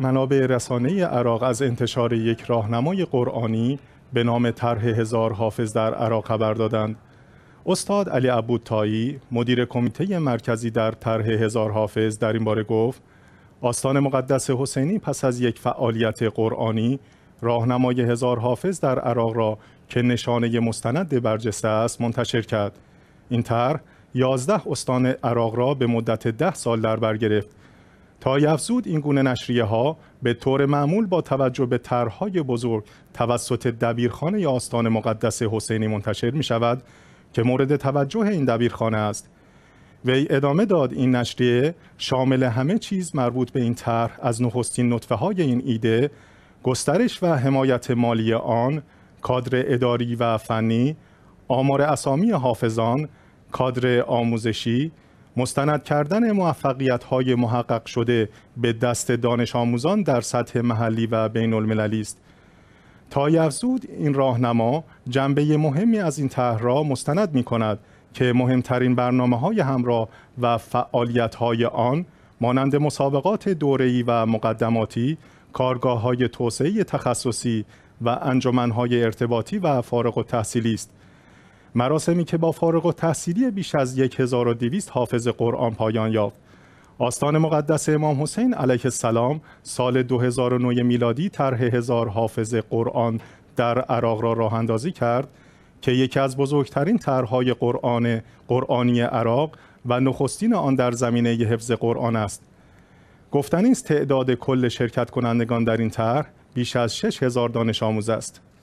منابع رسانه عراق از انتشار یک راهنمای قرآنی به نام طرح هزار حافظ در عراق خبر دادند. استاد علی تایی، مدیر کمیته مرکزی در طرح هزار حافظ در این باره گفت آستان مقدس حسینی پس از یک فعالیت قرآنی راهنمای هزار حافظ در عراق را که نشانه مستند برجسته است منتشر کرد این طرح یازده استان عراق را به مدت ده سال در بر گرفت تا افزود این گونه نشریه ها به طور معمول با توجه به طرحهای بزرگ توسط دبیرخانه آستان مقدس حسینی منتشر می شود که مورد توجه این دبیرخانه است وی ادامه داد این نشریه شامل همه چیز مربوط به این طرح از نخستین نطفه های این ایده گسترش و حمایت مالی آن کادر اداری و فنی آمار اسامی حافظان کادر آموزشی مستند کردن موفقیت های محقق شده به دست دانش آموزان در سطح محلی و بین المللی است. تا یفزود این راهنما جنبه مهمی از این طرح را مستند می که مهمترین برنامه های همراه و فعالیت های آن مانند مسابقات دوره‌ای و مقدماتی، کارگاه های توسعه تخصصی و انجمن های ارتباطی و فارغ تحصیلی است. مراسمی که با فارغ و تحصیلی بیش از 1200 حافظ قرآن پایان یافت. آستان مقدس امام حسین علیه السلام سال 2009 میلادی طرح هزار حافظ قرآن در عراق را راه اندازی کرد که یکی از بزرگترین طرحهای قرآن قرآنی عراق و نخستین آن در زمینه ی حفظ قرآن است. گفتنی است تعداد کل شرکت کنندگان در این طرح بیش از 6000 دانش آموز است.